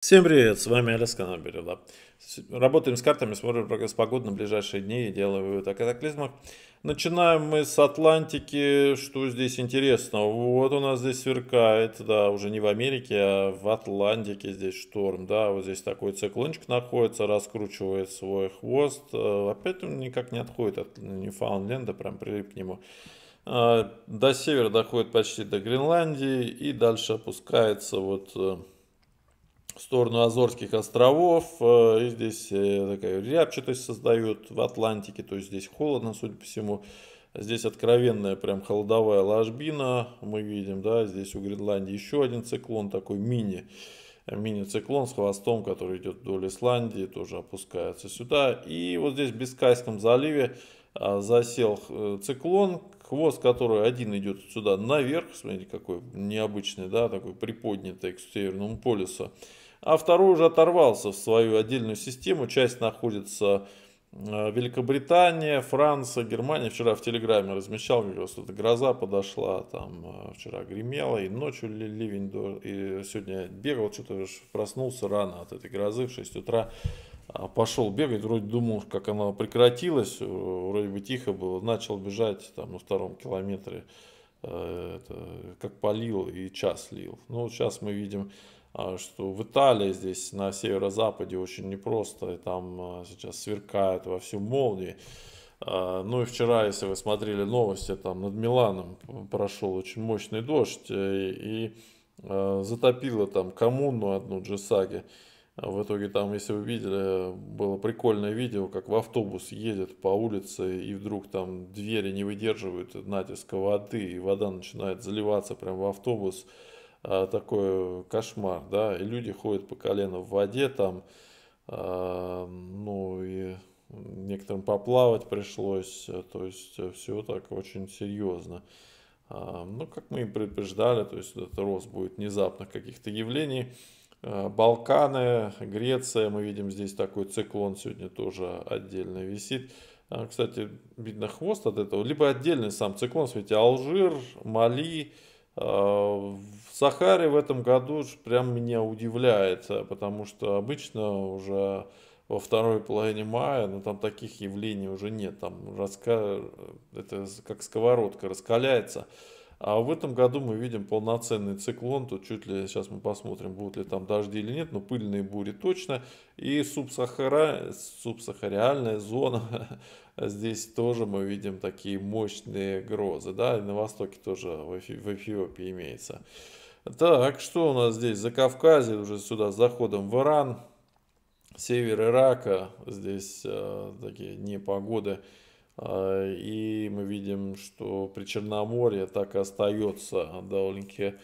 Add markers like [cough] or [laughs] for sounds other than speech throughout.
Всем привет, с вами Аляска Набережда. Работаем с картами, смотрим прогноз погоды на ближайшие дни и делаем вывод о катаклизмах. Начинаем мы с Атлантики. Что здесь интересного? Вот у нас здесь сверкает, да, уже не в Америке, а в Атлантике здесь шторм, да, вот здесь такой циклончик находится, раскручивает свой хвост. Э, опять он никак не отходит от Ньюфаундленда, прям прилип к нему. Э, до севера доходит почти до Гренландии и дальше опускается вот э, в сторону Азорских островов. Э, и здесь э, такая рябчатость создают в Атлантике, то есть здесь холодно, судя по всему. Здесь откровенная прям холодовая ложбина, мы видим, да, здесь у Гренландии еще один циклон, такой мини, мини-циклон с хвостом, который идет вдоль Исландии, тоже опускается сюда. И вот здесь в Бискайском заливе э, засел циклон, хвост который один идет сюда наверх, смотрите, какой необычный, да, такой приподнятый к Северному полюсу а второй уже оторвался в свою отдельную систему. Часть находится э, Великобритания, Франция, Германия. Вчера в Телеграме размещал, мне говорил, что гроза подошла, там э, вчера гремела, и ночью ливень, и сегодня бегал, что-то проснулся рано от этой грозы в 6 утра. А, пошел бегать, вроде думал, как она прекратилась, э, вроде бы тихо было, начал бежать там на втором километре, это, как полил и час лил. Ну, сейчас мы видим а, что в Италии здесь на северо-западе очень непросто, и там а, сейчас сверкает во всю молнии. А, ну и вчера, если вы смотрели новости, там над Миланом прошел очень мощный дождь э, и, затопило там коммуну одну Джесаги. В итоге там, если вы видели, было прикольное видео, как в автобус едет по улице, и вдруг там двери не выдерживают натиска воды, и вода начинает заливаться прямо в автобус. А, такой кошмар, да, и люди ходят по колено в воде там, а, ну и некоторым поплавать пришлось, э, то есть э, все так очень серьезно. А, ну, как мы и предупреждали, то есть этот рост будет внезапных каких-то явлений. Балканы, Греция, мы видим здесь такой циклон сегодня тоже отдельно висит. Кстати, видно хвост от этого, либо отдельный сам циклон, смотрите, Алжир, Мали, а, в Сахаре в этом году прям меня удивляет, э, потому что обычно уже во второй половине мая, но ну, там таких явлений уже нет, там раска... Э, это как сковородка раскаляется. А в этом году мы видим полноценный циклон. Тут чуть ли сейчас мы посмотрим, будут ли там дожди или нет, но пыльные бури точно. И субсахара, субсахариальная зона. [laughs] Здесь тоже мы видим такие мощные грозы. Да, и на востоке тоже в Эфиопии имеется. Так, что у нас здесь? За Кавказе, уже сюда с заходом в Иран. Север Ирака, здесь э, такие непогоды погоды а, и мы видим, что при Черноморье так и остается довольно-таки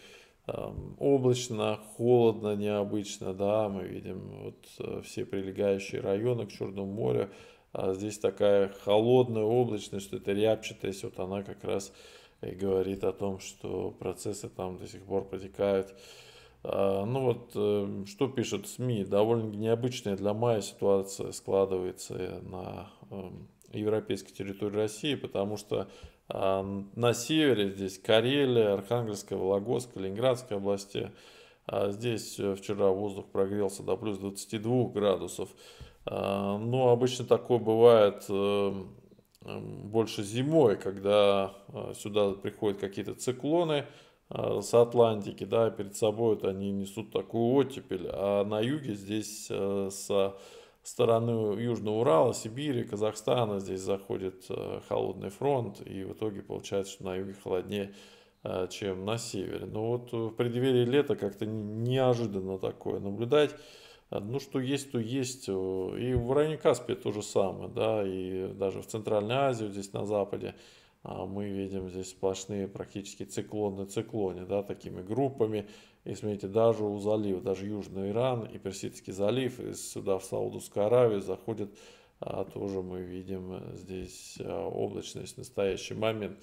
облачно, холодно, необычно, да, мы видим вот э, все прилегающие районы к Черному морю, а здесь такая холодная облачность, что это рябчатость, вот она как раз и говорит о том, что процессы там до сих пор протекают. А, ну вот, э, что пишут СМИ, довольно необычная для мая ситуация складывается на эм, европейской территории России, потому что э, на севере здесь Карелия, Архангельская, Вологодская, Ленинградская области. А здесь э, вчера воздух прогрелся до плюс 22 градусов. Э, ну, обычно такое бывает э, больше зимой, когда а, сюда приходят какие-то циклоны с Атлантики, да, перед собой вот они несут такую оттепель, а на юге здесь э, с стороны Южного Урала, Сибири, Казахстана здесь заходит э, холодный фронт, и в итоге получается, что на юге холоднее, э, чем на севере. Но вот э, в преддверии лета как-то неожиданно такое наблюдать. Ну, что есть, то есть. И в районе Каспия то же самое, да, и даже в Центральной Азии, здесь на западе а мы видим здесь сплошные практически циклоны на циклоне, да, такими группами. И смотрите, даже у залива, даже Южный Иран и Персидский залив, и сюда в Саудовскую Аравию заходит, а, тоже мы видим здесь а, облачность в настоящий момент.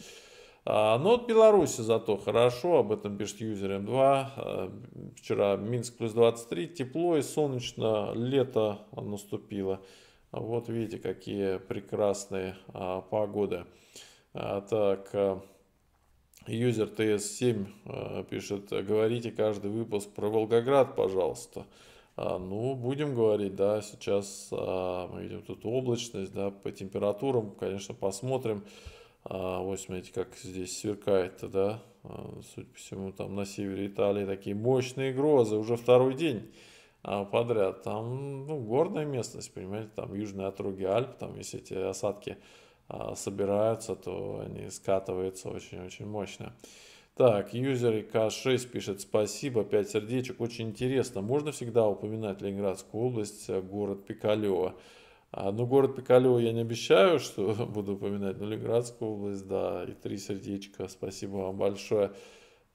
но ну от Беларуси зато хорошо, об этом пишет юзер М2. вчера Минск плюс 23, тепло и солнечно, лето наступило. Вот видите, какие прекрасные погоды. А, так, э, юзер ts 7 э, пишет, говорите каждый выпуск про Волгоград, пожалуйста. А, ну, будем говорить, да, сейчас а, мы видим тут облачность, да, по температурам, конечно, посмотрим. Вот смотрите, как здесь сверкает да, судя по всему, там на севере Италии такие мощные грозы, уже второй день подряд. Там, ну, горная местность, понимаете, там южные отроги Альп, там есть эти осадки, а, собираются, то они скатываются очень-очень мощно. Так, юзер К6 пишет «Спасибо, 5 сердечек, очень интересно. Можно всегда упоминать Ленинградскую область, э, город Пикалево?» а, но ну, город Пикалево я не обещаю, что [laughs] буду упоминать, но Ленинградскую область, да, и три сердечка, спасибо вам большое.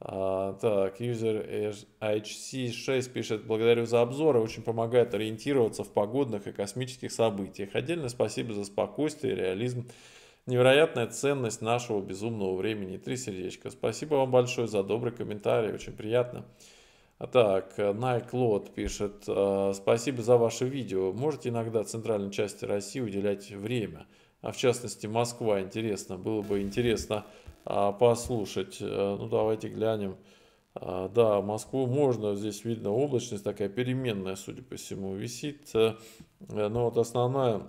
А, так, user HC6 пишет, благодарю за обзоры, очень помогает ориентироваться в погодных и космических событиях. Отдельное спасибо за спокойствие и реализм. Невероятная ценность нашего безумного времени. Три сердечка. Спасибо вам большое за добрый комментарий, очень приятно. А так, Найк Лот пишет, «А, спасибо за ваше видео. Можете иногда центральной части России уделять время? А в частности Москва, интересно, было бы интересно а послушать. Э, ну, давайте глянем. А, да, Москву можно, здесь видно облачность такая переменная, судя по всему, висит. Э, но вот основная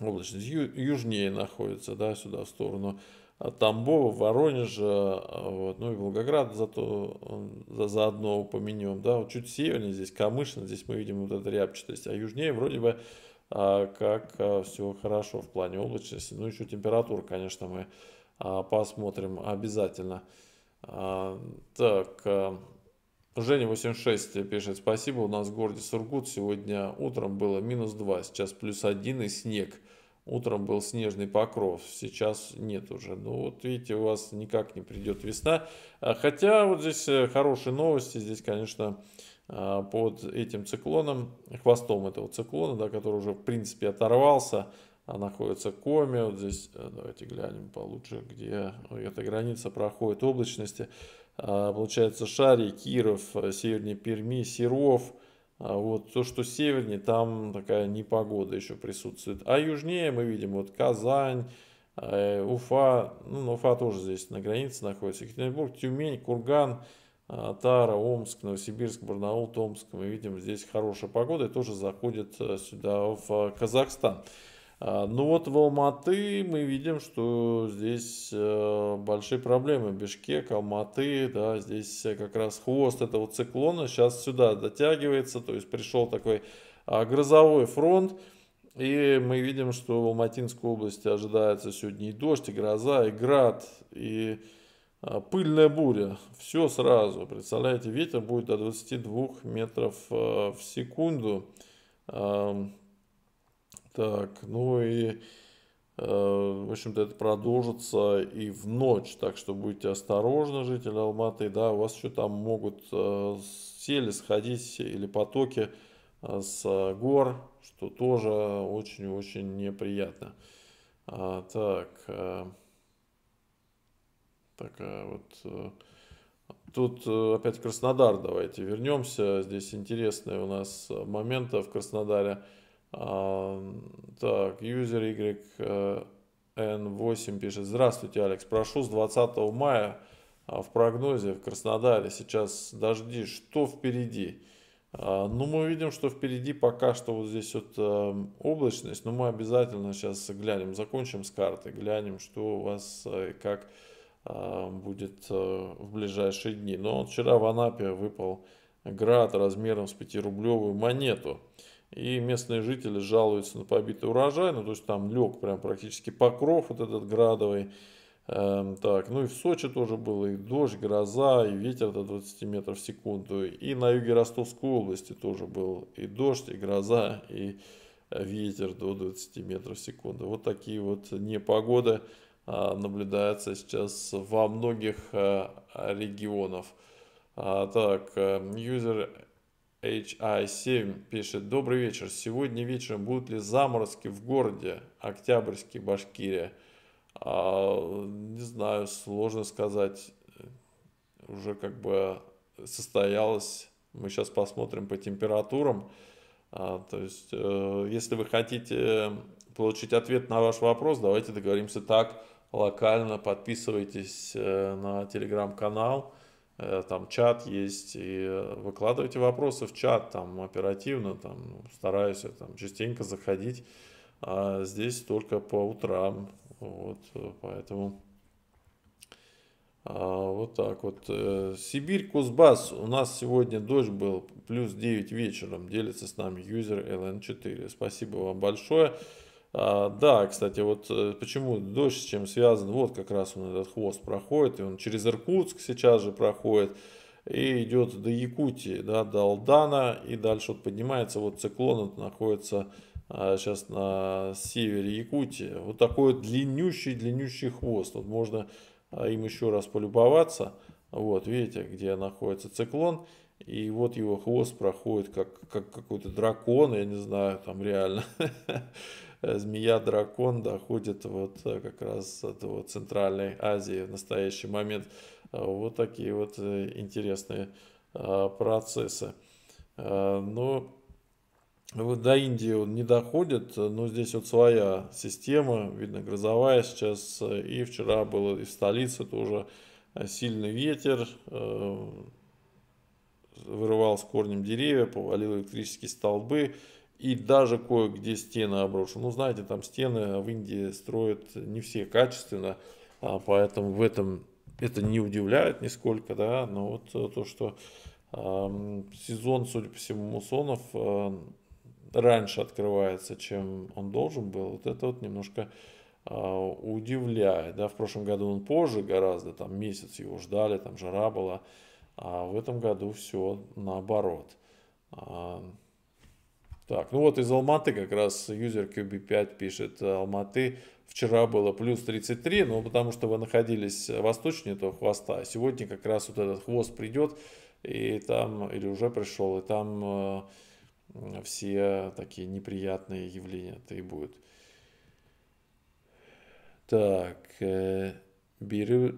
облачность ю южнее находится, да, сюда в сторону э, Тамбова, Воронежа, вот, ну и Волгоград зато за, заодно упомянем, да, вот чуть севернее здесь Камышин, здесь мы видим вот эту рябчатость, а южнее вроде бы а, как а, все хорошо в плане облачности, ну еще температура, конечно, мы а, посмотрим обязательно. А, так, э, Женя 86 пишет, спасибо, у нас в городе Сургут сегодня утром было минус 2, сейчас плюс 1 и снег. Утром был снежный покров, сейчас нет уже. Ну вот видите, у вас никак не придет весна. А, хотя вот здесь э, хорошие новости, здесь, конечно, под этим циклоном, хвостом этого циклона, да, который уже в принципе оторвался а находится Коми. Вот здесь э, давайте глянем получше, где ну, эта граница проходит облачности. А, получается Шари, Киров, э, севернее Перми, Серов. А вот то, что севернее, там такая непогода еще присутствует. А южнее мы видим вот Казань, э, Уфа, ну Уфа тоже здесь на границе находится, Екатеринбург, Тюмень, Курган, Тара, Омск, Новосибирск, Барнаул, Томск. Мы видим здесь хорошая погода и тоже заходит сюда в Казахстан. А, ну вот в Алматы мы видим, что здесь э, большие проблемы. Бишкек, Алматы, да, здесь э, как раз хвост этого циклона сейчас сюда дотягивается. То есть пришел такой а, грозовой фронт. И мы видим, что в Алматинской области ожидается сегодня и дождь, и гроза, и град, и а, пыльная буря. Все сразу. Представляете, ветер будет до 22 метров э, в секунду так, ну и, э, в общем-то, это продолжится и в ночь, так что будьте осторожны, жители Алматы, да, у вас еще там могут э, сели сходить или потоки э, с э, гор, что тоже очень-очень неприятно. А, так, э, такая вот... Э, Тут э, опять Краснодар, давайте вернемся. Здесь интересный у нас момент в Краснодаре. Так, юзер YN8 э, пишет. Здравствуйте, Алекс. Прошу с 20 мая а, в прогнозе в Краснодаре. Сейчас дожди. Что впереди? А, ну, мы видим, что впереди пока что вот здесь вот эм, облачность, но мы обязательно сейчас глянем, закончим с карты, глянем, что у вас э, и как а, будет э, в ближайшие дни. Но вчера в Анапе выпал град размером с 5-рублевую монету. И местные жители жалуются на побитый урожай, ну то есть там лег прям практически покров вот этот градовый. Эм, так, ну и в Сочи тоже было и дождь, гроза, и ветер до 20 метров в секунду. И на юге Ростовской области тоже был и дождь, и гроза, и э, ветер до 20 метров в секунду. Вот такие вот непогоды а, наблюдается сейчас во многих э, регионах. А, так, э, юзер HI7 пишет «Добрый вечер. Сегодня вечером будут ли заморозки в городе Октябрьский, Башкирия?» а, Не знаю, сложно сказать. Уже как бы состоялось. Мы сейчас посмотрим по температурам. А, то есть, э, если вы хотите получить ответ на ваш вопрос, давайте договоримся так. Локально подписывайтесь э, на телеграм-канал Э, там чат есть, и э, выкладывайте вопросы в чат, там оперативно, там ну, стараюсь я там частенько заходить, а здесь только по утрам, вот, э, поэтому а, вот так вот. Сибирь, Кузбасс, у нас сегодня дождь был, плюс 9 вечером, делится с нами юзер LN4, спасибо вам большое. А, да, кстати, вот э, почему дождь с чем связан, вот как раз он этот хвост проходит, и он через Иркутск сейчас же проходит, и идет до Якутии, да, до Алдана, и дальше вот поднимается, вот циклон вот находится сейчас а, на севере Якутии. Вот такой вот длиннющий-длиннющий хвост, вот можно а, им еще раз полюбоваться, вот видите, где находится циклон, и вот его хвост проходит как, как какой-то дракон, я не знаю, там реально. [laughs] Э, змея-дракон доходит вот э, как раз до Центральной Азии в настоящий момент. Э, вот такие вот интересные процессы. Но вот до Индии он не доходит, но здесь вот своя система, видно, грозовая сейчас, и вчера было и в столице тоже сильный ветер, вырывал с корнем деревья, повалил электрические столбы, и даже кое-где стены оброшены, Ну, знаете, там стены в Индии строят не все качественно, а поэтому в этом это не удивляет нисколько, да, но вот э, то, что сезон, судя по всему, мусонов э, раньше открывается, чем он должен был, вот это вот немножко а, удивляет, да, в прошлом году он позже гораздо, там месяц его ждали, там жара была, а в этом году все наоборот. Так, ну вот из Алматы как раз юзер QB5 пишет, э, Алматы вчера было плюс 33, но ну, потому что вы находились восточнее этого хвоста, а сегодня как раз вот этот хвост придет, и там, или уже пришел, и там э, все такие неприятные явления-то и будут. Так, э, беру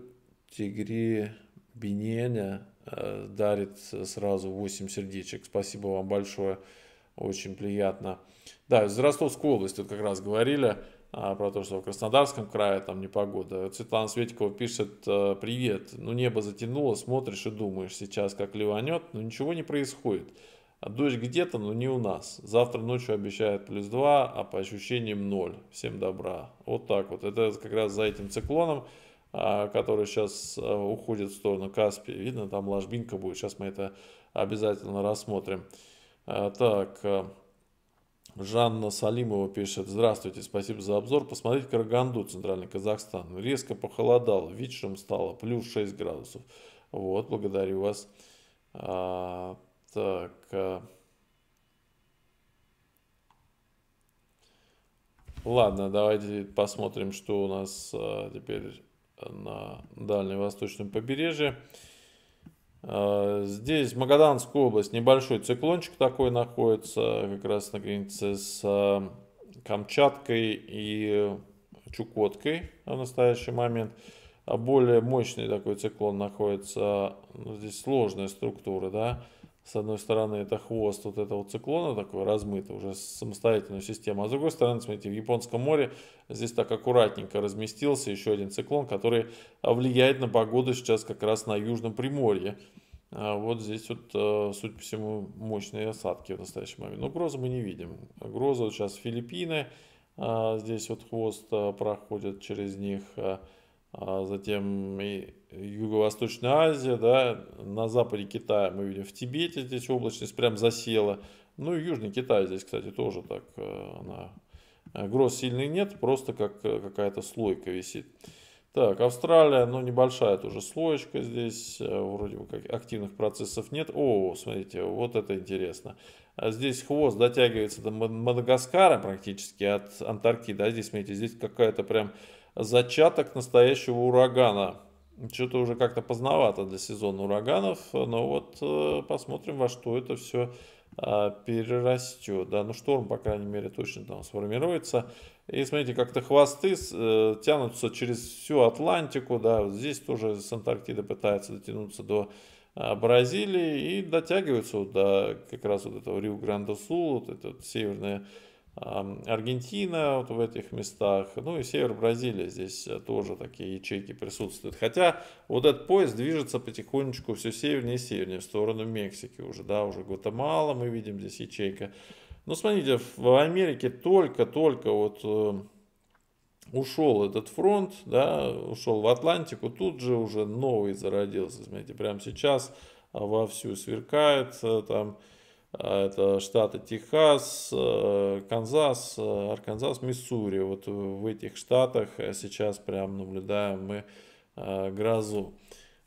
Тигри Биненя, э, дарит сразу 8 сердечек, спасибо вам большое. Очень приятно. Да, из Ростовской области вот как раз говорили а, про то, что в Краснодарском крае там непогода. Вот Светлана Светикова пишет э, «Привет, ну небо затянуло, смотришь и думаешь, сейчас как ливанет, но ничего не происходит. Дождь где-то, но не у нас. Завтра ночью обещают плюс 2, а по ощущениям 0. Всем добра». Вот так вот. Это как раз за этим циклоном, а, который сейчас э, уходит в сторону Каспии. Видно, там ложбинка будет. Сейчас мы это обязательно рассмотрим. А, так, э, Жанна Салимова пишет. Здравствуйте, спасибо за обзор. Посмотрите Караганду, Центральный Казахстан. Резко похолодало, вечером стало плюс 6 градусов. Вот, благодарю вас. А, так. А... Ладно, давайте посмотрим, что у нас а, теперь на дальневосточном побережье. Э, здесь Магаданская область, небольшой циклончик такой находится, как раз на границе с э, Камчаткой и Чукоткой в настоящий момент. А Более мощный такой циклон находится, ну, здесь сложная структура, да, с одной стороны, это хвост вот этого циклона такой размытый, уже самостоятельная система А с другой стороны, смотрите, в Японском море здесь так аккуратненько разместился еще один циклон, который влияет на погоду сейчас как раз на Южном Приморье. А вот здесь вот, э, судя по всему, мощные осадки в настоящий момент. Но грозы мы не видим. Грозы вот сейчас Филиппины, а, здесь вот хвост э, проходит через них, а, а затем Юго-Восточная Азия, да, на западе Китая мы видим в Тибете здесь облачность прям засела. Ну и Южный Китай здесь, кстати, тоже так э, она... Э, гроз сильный нет, просто как э, какая-то слойка висит. Так, Австралия, ну небольшая тоже слоечка здесь, вроде бы как активных процессов нет. О, смотрите, вот это интересно. А здесь хвост дотягивается до Мадагаскара практически, от Антарктиды. А здесь, смотрите, здесь какая-то прям зачаток настоящего урагана что-то уже как-то поздновато для сезона ураганов, но вот э, посмотрим, во что это все э, перерастет. Да, ну шторм, по крайней мере, точно там сформируется. И смотрите, как-то хвосты э, тянутся через всю Атлантику, да, вот здесь тоже с Антарктиды пытаются дотянуться до Бразилии и дотягиваются вот до как раз вот этого Рио-Гранде-Сул, вот это вот северная Аргентина вот в этих местах, ну и север Бразилии здесь э, тоже такие ячейки присутствуют. Хотя вот этот поезд движется потихонечку все севернее и севернее в сторону Мексики уже, да, уже Гватемала мы видим здесь ячейка. Но ну, смотрите, в Америке только-только вот э, ушел этот фронт, да, ушел в Атлантику, тут же уже новый зародился, смотрите, прямо сейчас а, вовсю сверкается э, там а, это штаты Техас, э, Канзас, э, Арканзас, Миссури. Вот в этих штатах э, сейчас прям наблюдаем мы грозу.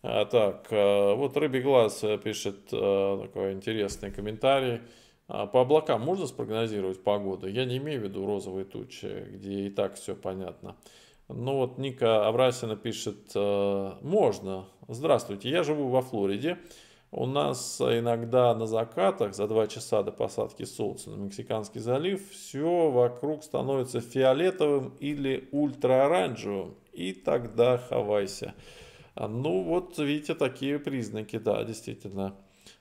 А, так, вот Рыбий Глаз пишет такой интересный комментарий. А, по облакам можно спрогнозировать погоду? Я не имею в виду розовые тучи, где и так все понятно. Ну вот Ника Аврасина пишет, можно. Здравствуйте, я живу во Флориде. У нас иногда на закатах за два часа до посадки солнца на Мексиканский залив все вокруг становится фиолетовым или ультраоранжевым, и тогда хавайся. А, ну вот, видите, такие признаки, да, действительно.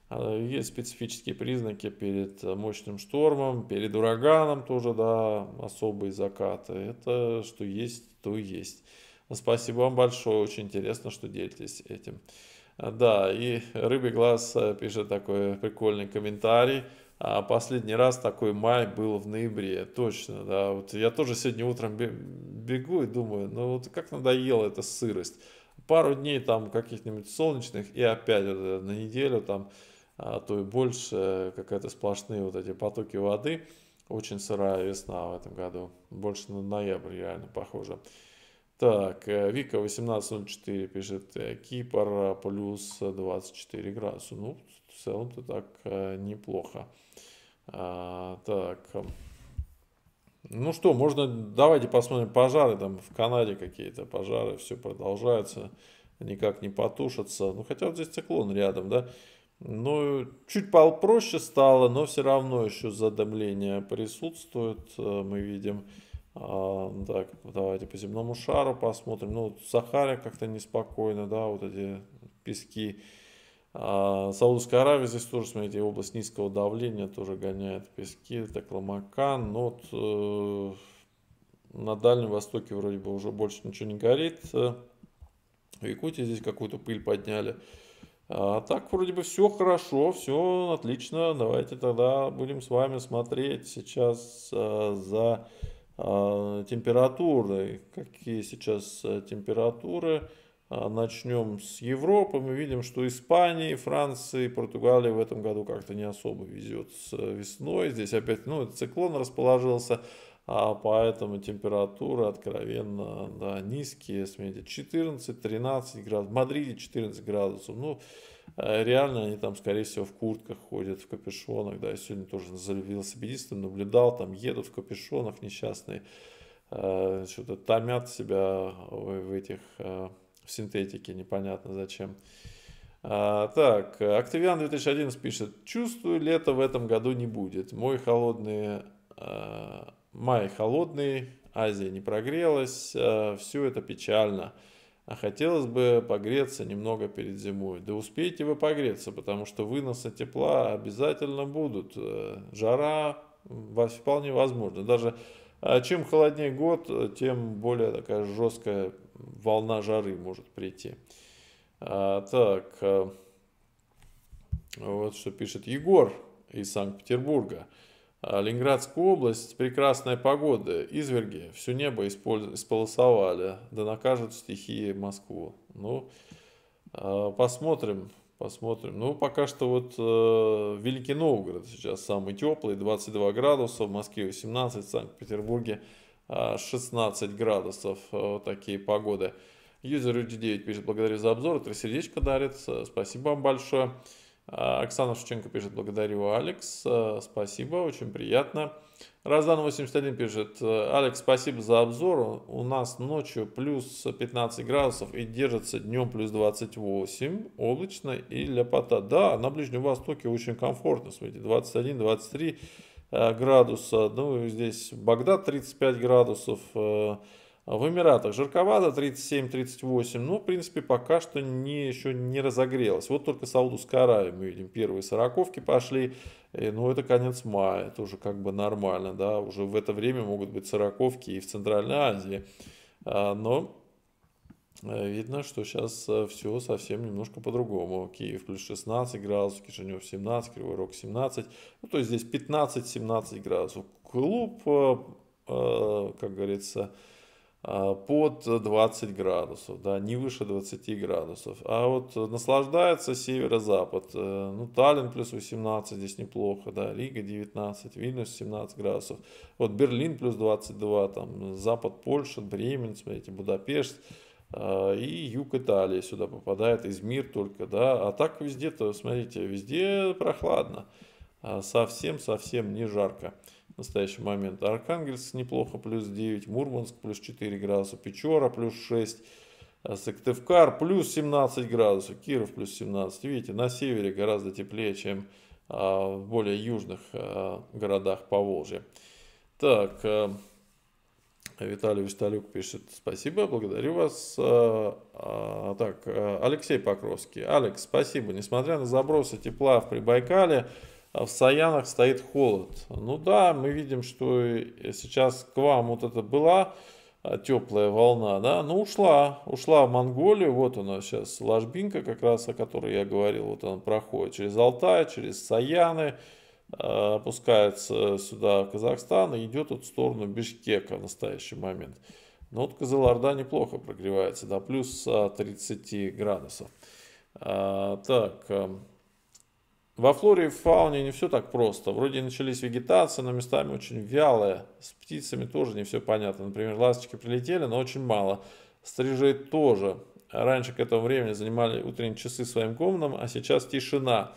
А, есть специфические признаки перед мощным штормом, перед ураганом тоже, да, особые закаты. Это что есть, то есть. Спасибо вам большое, очень интересно, что делитесь этим. Да, и Рыбий Глаз пишет такой прикольный комментарий. А последний раз такой май был в ноябре, точно, да. Вот я тоже сегодня утром бегу и думаю, ну вот как надоела эта сырость. Пару дней там каких-нибудь солнечных и опять вот на неделю там, а то и больше, какая-то сплошные вот эти потоки воды. Очень сырая весна в этом году, больше на ноябрь реально похоже. Так, э, Вика 18.04 пишет, э, Кипр э, плюс 24 градуса. Ну, в целом-то так неплохо. А, так, ну что, можно, давайте посмотрим пожары, там в Канаде какие-то пожары, все продолжаются, никак не потушатся. Ну, хотя вот здесь циклон рядом, да. Ну, чуть проще стало, но все равно еще задымление присутствует, мы видим. Так, давайте по земному шару посмотрим. Ну, Сахара как-то неспокойно, да, вот эти пески. А, Саудовская Аравия здесь тоже, смотрите, область низкого давления тоже гоняет пески. это Ламакан. Ну, вот э, на Дальнем Востоке вроде бы уже больше ничего не горит. В Якутии здесь какую-то пыль подняли. А так вроде бы все хорошо, все отлично. Давайте тогда будем с вами смотреть сейчас э, за Э, температуры. Какие сейчас э, температуры? Э, начнем с Европы. Мы видим, что Испании, Франции, Португалии в этом году как-то не особо везет с весной. Здесь опять ну, циклон расположился, а поэтому температуры откровенно да, низкие. Смотрите, 14-13 градусов. В Мадриде 14 градусов. Ну, Э, реально они там, скорее всего, в куртках ходят, в капюшонах, да, я сегодня тоже за велосипедистом наблюдал, там едут в капюшонах несчастные, э, что-то томят себя в этих, э, в синтетике, непонятно зачем. А, так, Октавиан 2011 пишет, чувствую, лето в этом году не будет, мой холодный, май холодный, Азия не прогрелась, все это печально а хотелось бы погреться немного перед зимой. Да успейте вы погреться, потому что выносы тепла обязательно будут. Э, жара вполне возможна. Даже э, чем холоднее год, э, тем более такая жесткая волна жары может прийти. А, так, вот что пишет Егор из Санкт-Петербурга. А, Ленинградскую область, прекрасная погода, изверги, все небо исполосовали, да накажут стихии Москву. Ну, а, посмотрим, посмотрим. Ну, пока что вот э, Великий Новгород сейчас самый теплый, 22 градуса, в Москве 18, в Санкт-Петербурге 16 а, градусов, вот такие погоды. Юзер 9 пишет, благодарю за обзор, три сердечка дарит, э, спасибо вам большое. А, Оксана Шученко пишет, благодарю, Алекс, а, спасибо, очень приятно. Раздан 81 пишет, «А, Алекс, спасибо за обзор, у нас ночью плюс 15 градусов и держится днем плюс 28, облачно и ляпота. Да, на Ближнем Востоке очень комфортно, смотрите, 21-23 градуса, ну, здесь Багдад 35 градусов, в Эмиратах жарковато, 37-38, но ну, в принципе, пока что не, еще не разогрелось. Вот только Саудовская Аравия, мы видим, первые сороковки пошли, э, ну, это конец мая, это уже как бы нормально, да, уже в это время могут быть сороковки и в Центральной Азии. А, но э, Видно, что сейчас э, все совсем немножко по-другому. Киев плюс 16 градусов, Кишинев 17, Кривой Рог 17. Ну, то есть здесь 15-17 градусов. Клуб, как говорится, а, под 20 градусов, да, не выше 20 градусов. А вот наслаждается северо-запад. Э, ну, Таллин плюс 18 здесь неплохо, да, Рига 19, Вильнюс 17 градусов. Вот Берлин плюс 22, там, запад Польши, Бремен, смотрите, Будапешт. А, и юг Италии сюда попадает, Измир только, да. А так везде-то, смотрите, везде прохладно. А совсем-совсем не жарко настоящий момент. Архангельск неплохо, плюс 9, Мурманск плюс 4 градуса, Печора плюс 6, э, Сыктывкар плюс 17 градусов, Киров плюс 17. Видите, на севере гораздо теплее, чем а, в более южных э, городах Поволжья. Так, э, Виталий Висталюк пишет, спасибо, благодарю вас. А, так, Алексей Покровский. Алекс, спасибо. Несмотря на забросы тепла в Прибайкале, а в Саянах стоит холод. Ну да, мы видим, что сейчас к вам вот это была а, теплая волна, да, но ну, ушла, ушла в Монголию, вот она сейчас, ложбинка как раз, о которой я говорил, вот она проходит через Алтай, через Саяны, а, опускается сюда в Казахстан и идет вот в сторону Бишкека в настоящий момент. Но ну, вот Казаларда неплохо прогревается, да, плюс 30 градусов. Так, во флоре и фауне не все так просто. Вроде начались вегетации, но местами очень вялая. С птицами тоже не все понятно. Например, ласточки прилетели, но очень мало. Стрижей тоже. Раньше к этому времени занимали утренние часы своим гомоном, а сейчас тишина.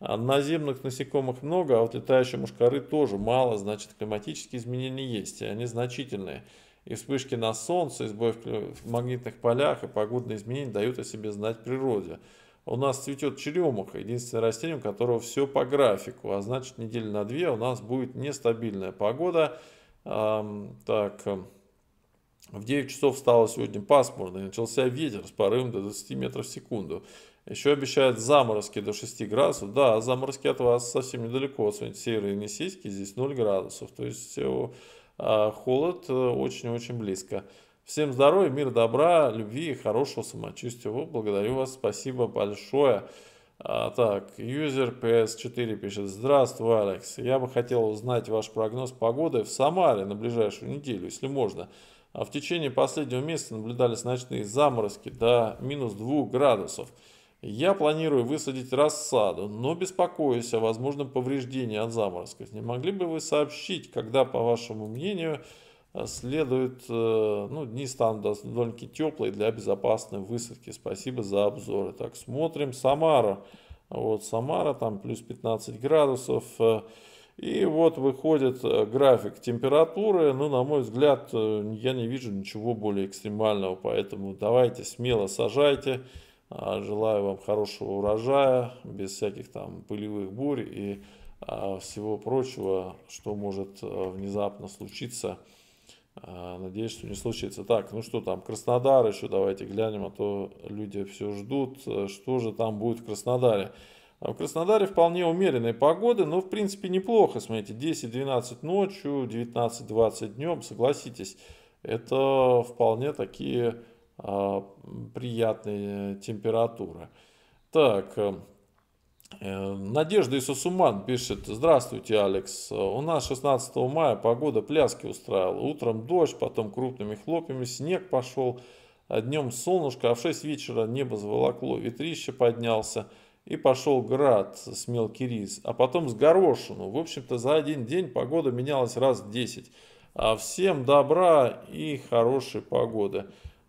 А наземных насекомых много, а вот летающие мушкары тоже мало, значит климатические изменения есть, и они значительные. И вспышки на солнце, и сбой в магнитных полях, и погодные изменения дают о себе знать природе у нас цветет черемуха, единственное растение, у которого все по графику, а значит неделю на две у нас будет нестабильная погода. Так, эм, в 9 часов стало сегодня пасмурно и начался ветер с порывом до 20 метров в секунду. Еще обещают заморозки до 6 градусов. Да, заморозки от вас совсем недалеко. Смотрите, северо-енисейский, здесь 0 градусов. То есть а, холод э, очень-очень близко. Всем здоровья, мира, добра, любви и хорошего самочувствия. благодарю вас, спасибо большое. А, так, юзер PS4 пишет. Здравствуй, Алекс. Я бы хотел узнать ваш прогноз погоды в Самаре на ближайшую неделю, если можно. А в течение последнего месяца наблюдались ночные заморозки до минус 2 градусов. Я планирую высадить рассаду, но беспокоюсь о возможном повреждении от заморозков. Не могли бы вы сообщить, когда, по вашему мнению, следует, э, ну, дни станут довольно-таки теплые для безопасной высадки. Спасибо за обзоры. Так, смотрим Самара. Вот Самара, там плюс 15 градусов. Э, и вот выходит э, график температуры. Ну, на мой взгляд, я не вижу ничего более экстремального. Поэтому давайте смело сажайте. Желаю вам хорошего урожая, без всяких там пылевых бурь и всего прочего, что может внезапно случиться а, надеюсь, что не случится. Так, ну что там, Краснодар еще давайте глянем, а то люди все ждут, э, что же там будет в Краснодаре. А в Краснодаре вполне умеренные погоды, но в принципе неплохо, смотрите, 10-12 ночью, 19-20 днем, согласитесь, это вполне такие а, приятные э, температуры. Так, э, Э, Надежда Исусуман пишет, здравствуйте, Алекс. У нас 16 мая погода пляски устраивала. Утром дождь, потом крупными хлопьями снег пошел. А днем солнышко, а в 6 вечера небо заволокло, ветрище поднялся. И пошел град с мелкий рис, а потом с горошину. В общем-то, за один день погода менялась раз в 10. А всем добра и хорошей погоды.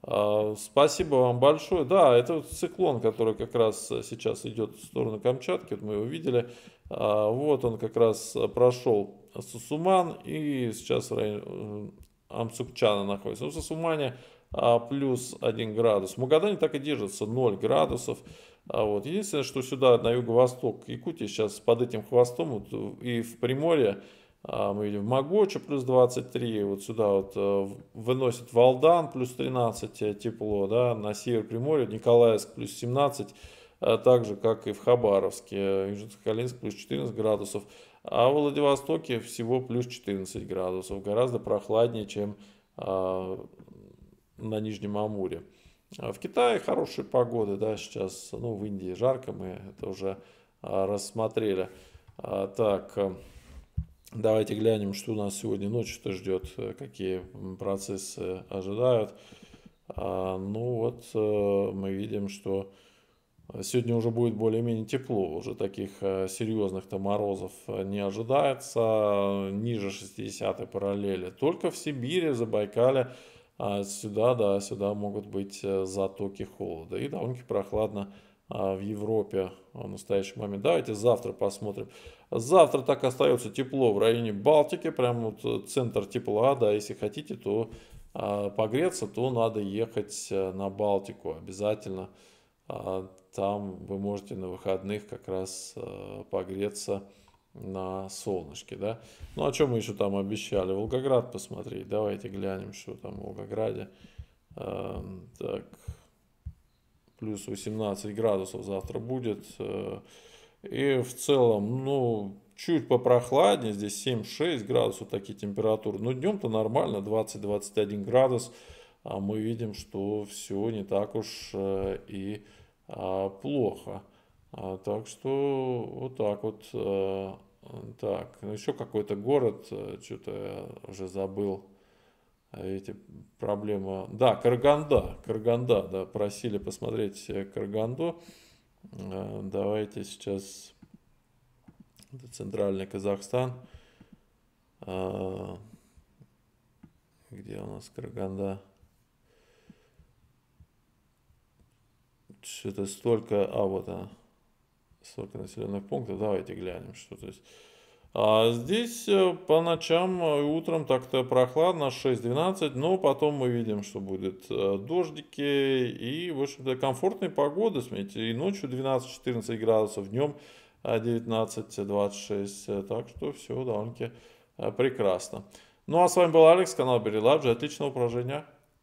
А, спасибо вам большое. Да, это вот циклон, который как раз э, сейчас идет в сторону Камчатки, вот мы его видели. А, вот он как раз э, прошел Сусуман и сейчас в районе э, Амсукчана находится. Ну, в Сусумане а, плюс 1 градус. В Магадане так и держится 0 градусов. А вот. Единственное, что сюда на юго-восток Якутии сейчас под этим хвостом вот, и в Приморье а, мы видим в Могоче плюс 23, вот сюда вот э, выносит Валдан плюс 13 э, тепло, да, на север Приморья, Николаевск плюс 17, э, так же, как и в Хабаровске, Южно-Сахалинск плюс 14 градусов, а в Владивостоке всего плюс 14 градусов, гораздо прохладнее, чем а, на Нижнем Амуре. А в Китае хорошие погоды, да, сейчас, ну, в Индии жарко, мы это уже рассмотрели. Так, Давайте глянем, что нас сегодня ночью-то ждет, э, какие процессы ожидают. А, ну вот э, мы видим, что сегодня уже будет более-менее тепло, уже таких э, серьезных-то морозов не ожидается, ниже 60 параллели. Только в Сибири, за Байкале а сюда, да, сюда могут быть э, затоки холода. И довольно-таки прохладно а, в Европе в настоящий момент. Давайте завтра посмотрим. Завтра так остается тепло в районе Балтики, прям вот э, центр тепла, да, если хотите, то а, погреться, то надо ехать э, на Балтику обязательно. А, там вы можете на выходных как раз погреться на солнышке, да. Ну, а что мы еще там обещали? Волгоград посмотреть. Давайте глянем, что там в Волгограде. Эм, так, плюс 18 градусов завтра будет. Э, и в целом, ну, чуть попрохладнее, здесь 7-6 градусов такие температуры. Но днем-то нормально, 20-21 градус. А мы видим, что все не так уж э, и а, плохо. А, так что вот так вот. А, так, ну еще какой-то город, а, что-то я уже забыл эти проблемы. Да, Караганда, Караганда, да, просили посмотреть э, Караганду. Давайте сейчас это центральный Казахстан. Где у нас Караганда? Что-то столько... А, вот она. Сколько населенных пунктов? Давайте глянем, что то есть. А здесь э, по ночам э, и утром так-то прохладно, 6-12, но потом мы видим, что будет э, дождики и, в общем-то, комфортная погода, смотрите, и ночью 12-14 градусов, днем 19-26, так что все довольно-таки прекрасно. Ну а с вами был Алекс, канал Берилабджи, отличного упражнения.